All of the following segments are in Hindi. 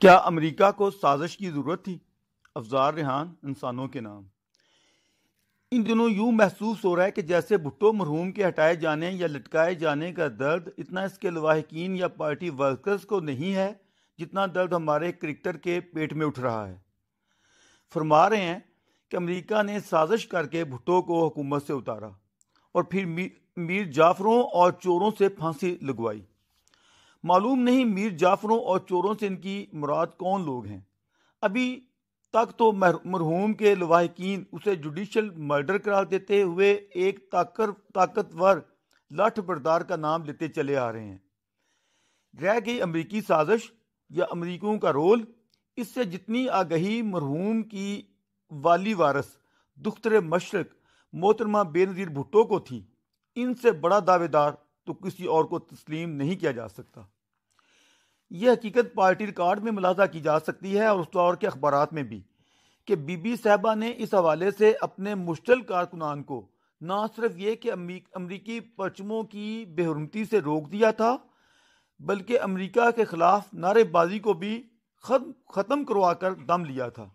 क्या अमेरिका को साजिश की ज़रूरत थी अफजार रिहान इंसानों के नाम इन दिनों यूं महसूस हो रहा है कि जैसे भुट्टो मरहूम के हटाए जाने या लटकाए जाने का दर्द इतना इसके लवाहकिन या पार्टी वर्कर्स को नहीं है जितना दर्द हमारे क्रिकेटर के पेट में उठ रहा है फरमा रहे हैं कि अमेरिका ने साजिश करके भुट्टो को हुकूमत से उतारा और फिर मीर जाफरों और चोरों से फांसी लगवाई मालूम नहीं मीर जाफरों और चोरों से इनकी मुराद कौन लोग हैं अभी तक तो मरहूम के लवाहकिन उसे जुडिशल मर्डर करार देते हुए एक ताकर ताकतवर लठ बरदार का नाम लेते चले आ रहे हैं रह गई अमरीकी साजिश या अमरीकों का रोल इससे जितनी आगही मरहूम की वाली वारस दुख्तर मशरक मोहतरमा बेनज़ीर भुट्टो को थी इनसे बड़ा दावेदार तो किसी और को तस्लीम नहीं किया जा सकता यह हकीकत पार्टी रिकॉर्ड में मुलाजा की जा सकती है और उस दौर के अखबार में भी कि बीबी साहबा ने इस हवाले से अपने मुश्तल कारकुनान को न सिर्फ ये कि अमरीकी परचमों की बेहरमती से रोक दिया था बल्कि अमरीका के खिलाफ नारेबाजी को भी ख़त्म करवा कर दम लिया था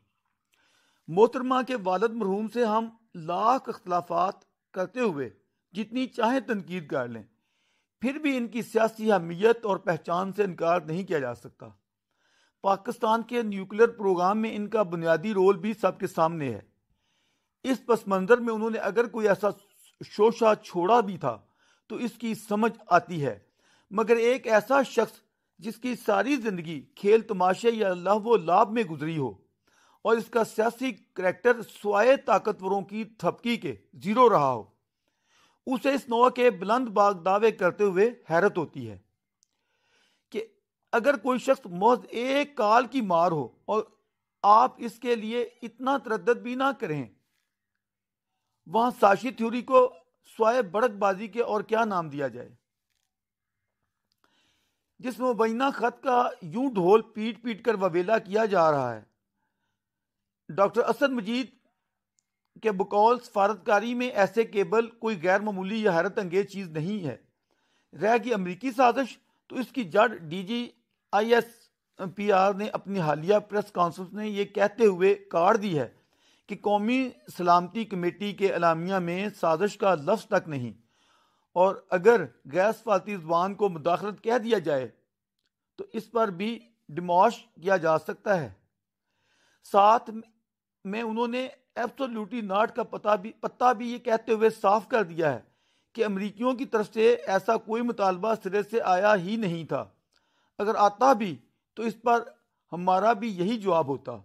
मोहतरमा के वालद मरहूम से हम लाख अख्तलाफात करते हुए जितनी चाहे तनकीद कर लें फिर भी इनकी सियासी अहमियत और पहचान से इनकार नहीं किया जा सकता पाकिस्तान के न्यूक्लियर प्रोग्राम में इनका बुनियादी रोल भी सबके सामने है इस पस मंज़र में उन्होंने अगर कोई ऐसा शोशा छोड़ा भी था तो इसकी समझ आती है मगर एक ऐसा शख्स जिसकी सारी ज़िंदगी खेल तमाशे या व लाभ में गुजरी हो और इसका सियासी करेक्टर स्वाय ताकतवरों की थपकी के ज़ीरो रहा हो उसे इस नौ के बुलंद बाग दावे करते हुए हैरत होती है कि अगर कोई शख्स मोहज एक काल की मार हो और आप इसके लिए इतना तरद भी ना करें वहां साशी थ्योरी को स्वाय बड़कबाजी के और क्या नाम दिया जाए जिस मुबैना खत का यूं ढोल पीट पीट कर वबेला किया जा रहा है डॉक्टर असद मजीद कि बकौल सफारतकारी में ऐसे केबल कोई गैर मामूली या हैरत अंगेज चीज़ नहीं है रह गई अमरीकी साजिश तो इसकी जड़ D G I S P R ने अपनी हालिया प्रेस कॉन्फ्रेंस में ये कहते हुए कार दी है कि कौमी सलामती कमेटी के अलामिया में साजिश का लफ्ज़ तक नहीं और अगर गैर सफारती जबान को मुदाखलत कह दिया जाए तो इस पर भी डिमोश किया जा सकता है साथ में उन्होंने एब्सोल्यूटली नाट का पता भी पत्ता भी ये कहते हुए साफ कर दिया है कि अमरीकियों की तरफ से ऐसा कोई मुतालबा सिरे से आया ही नहीं था अगर आता भी तो इस पर हमारा भी यही जवाब होता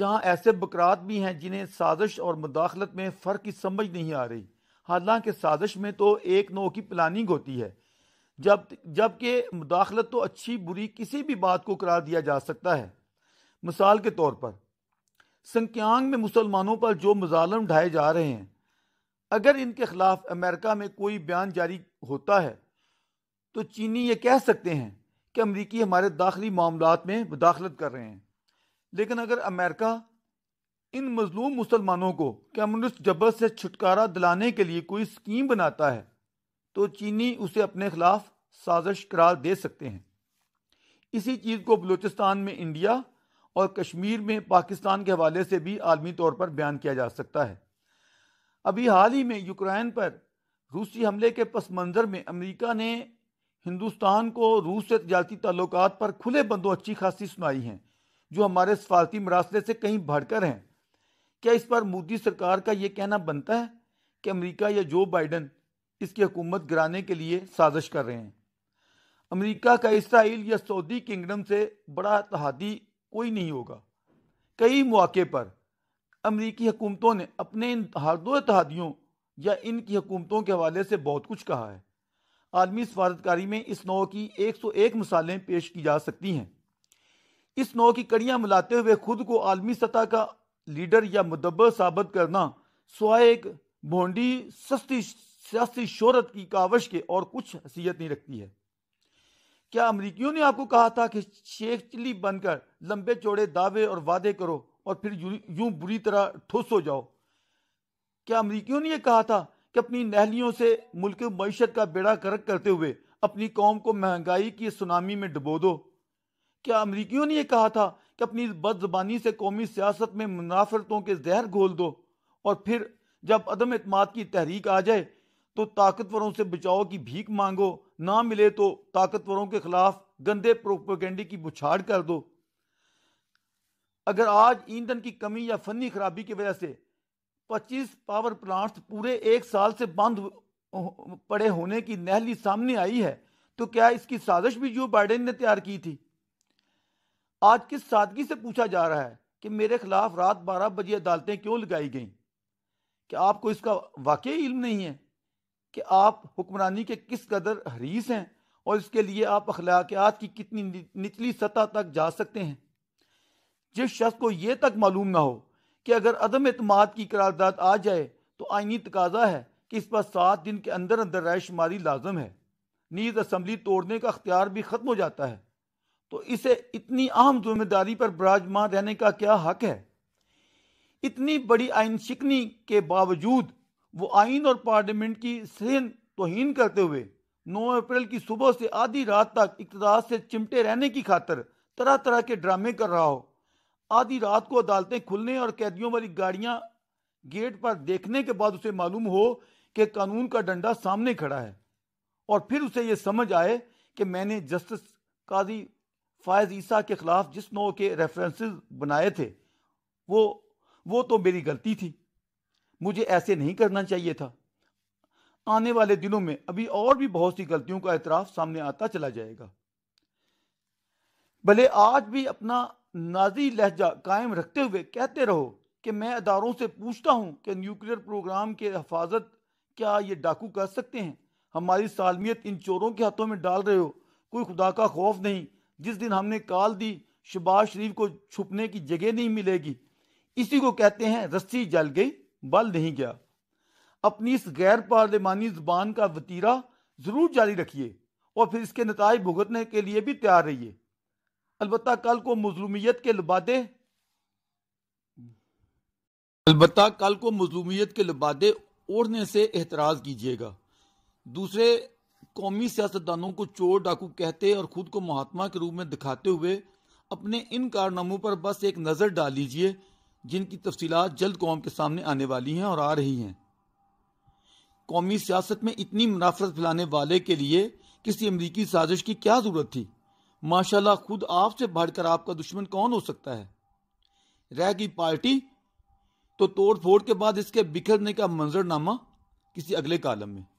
यहाँ ऐसे बकरात भी हैं जिन्हें साजिश और मुदाखलत में फ़र्क की समझ नहीं आ रही हालांकि साजिश में तो एक नौ की प्लानिंग होती है जब जबकि मुदाखलत तो अच्छी बुरी किसी भी बात को करार दिया जा सकता है मिसाल के तौर पर संख्यांग में मुसलमानों पर जो मजालम ढाए जा रहे हैं अगर इनके खिलाफ अमेरिका में कोई बयान जारी होता है तो चीनी ये कह सकते हैं कि अमरीकी हमारे दाखिली मामला में मुदाखलत कर रहे हैं लेकिन अगर अमेरिका इन मजलूम मुसलमानों को कम्युनिस्ट जबर से छुटकारा दिलाने के लिए कोई स्कीम बनाता है तो चीनी उसे अपने खिलाफ साजिश करार दे सकते हैं इसी चीज़ को बलूचिस्तान में इंडिया और कश्मीर में पाकिस्तान के हवाले से भी आलमी तौर पर बयान किया जा सकता है अभी हाल ही में यूक्रेन पर रूसी हमले के पस मंज़र में अमेरिका ने हिंदुस्तान को रूस से तजारती ताल्लुक पर खुले बंदों अच्छी खासी सुनाई हैं जो हमारे सफारती मरासले से कहीं बढ़कर हैं क्या इस पर मोदी सरकार का ये कहना बनता है कि अमेरिका या जो बाइडन इसकी हुकूमत गिराने के लिए साजिश कर रहे हैं अमेरिका का इसराइल या सऊदी किंगडम से बड़ा तहादी कोई नहीं होगा कई मौके पर अमरीकी हुकूमतों ने अपने इन हरदो इतिहादियों या इनकी हुकूमतों के हवाले से बहुत कुछ कहा है आलमी सफारतकारी में इस नौ की एक सौ एक मिसालें पेश की जा सकती हैं इस नौ की कड़ियाँ मिलाते हुए खुद को आलमी सतह का लीडर या मुदबर साबित करना स्वाय एक भोंडी सस्ती सियासी शहरत की कावश के और कुछ हसीियत नहीं रखती है क्या अमरीकियों ने आपको कहा था कि शेख चिली बनकर लंबे चौड़े दावे और वादे करो और फिर यूं बुरी तरह ठुस हो जाओ क्या अमरीकियों ने यह कहा था कि अपनी नहलियों से मुल्क मीशत का बेड़ा करक करते हुए अपनी कौम को महंगाई की सुनामी में डुबो दो क्या अमरीकियों ने यह कहा था कि अपनी बदजबानी से कौमी सियासत में मुनाफरतों के जहर घोल दो और फिर जब अदम अतमाद की तहरीक आ जाए तो ताकतवरों से बचाव की भीख मांगो ना मिले तो ताकतवरों के खिलाफ गंदे प्रोपोगेंडे की बुछाड़ कर दो अगर आज ईंधन की कमी या फनी खराबी की वजह से 25 पावर प्लांट्स पूरे एक साल से बंद पड़े होने की नहली सामने आई है तो क्या इसकी साजिश भी जो बाइडेन ने तैयार की थी आज किस सादगी से पूछा जा रहा है कि मेरे खिलाफ रात 12 बजे अदालतें क्यों लगाई गईं क्या आपको इसका वाकई इल्म नहीं है कि आप हुक्मरानी के किस कदर हरीस हैं और इसके लिए आप अखलाकियात की कितनी निचली सतह तक जा सकते हैं जिस शख्स को यह तक मालूम ना हो कि अगर अदम एतमाद की करारदाद आ जाए तो आईनी तकाजा है कि इस पर सात दिन के अंदर अंदर रायशुमारी लाजम है नीज असम्बली तोड़ने का अख्तियार भी ख़त्म हो जाता है तो इसे इतनी अहम जिम्मेदारी पर बराजमान रहने का क्या हक है इतनी बड़ी आइन शिकनी के बावजूद वो आइन और पार्लियामेंट की सहन तोहन करते हुए 9 अप्रैल की सुबह से आधी रात तक इकतदार से चिमटे रहने की खातर तरह तरह के ड्रामे कर रहा हो आधी रात को अदालतें खुलने और कैदियों वाली गाड़ियां गेट पर देखने के बाद उसे मालूम हो कि कानून का डंडा सामने खड़ा है और फिर उसे यह समझ आए कि मैंने जस्टिस काजी फायज ईसा के खिलाफ जिस नौ के रेफरेंसेस बनाए थे वो वो तो मेरी गलती थी मुझे ऐसे नहीं करना चाहिए था आने वाले दिनों में अभी और भी बहुत सी गलतियों का एतराफ सामने आता चला जाएगा भले आज भी अपना नाजी लहजा कायम रखते हुए कहते रहो कि मैं अदारों से पूछता हूं कि न्यूक्लियर प्रोग्राम के हफाजत क्या ये डाकू कर सकते हैं हमारी सालमियत इन चोरों के हाथों में डाल रहे हो कोई खुदा का खौफ नहीं जिस दिन हमने काल दी शबाज शरीफ को छुपने की जगह नहीं मिलेगी इसी को कहते हैं रस्सी जल गई बल नहीं गया अपनी इस गैर पार्लिमानी जुबान का वतीरा ज़रूर जारी रखिए और फिर इसके नतज भुगतने के लिए भी तैयार रहिए अलबत् कल को मजलूमियत के लबादे अलबत् कल को मजलूमियत के लबादे ओढ़ने से एतराज कीजिएगा दूसरे कौमी सियासतदानों को चोर डाकू कहते और खुद को महात्मा के रूप में दिखाते हुए अपने इन कारनामों पर बस एक नज़र डाल लीजिए जिनकी तफसीत जल्द कौम के सामने आने वाली हैं और आ रही हैं कौमी सियासत में इतनी मुनाफरत फैलाने वाले के लिए किसी अमरीकी साजिश की क्या ज़रूरत थी माशाल्लाह खुद आपसे बढ़कर आपका दुश्मन कौन हो सकता है रह गई पार्टी तो तोड़ फोड़ के बाद इसके बिखरने का मंजरनामा किसी अगले कालम में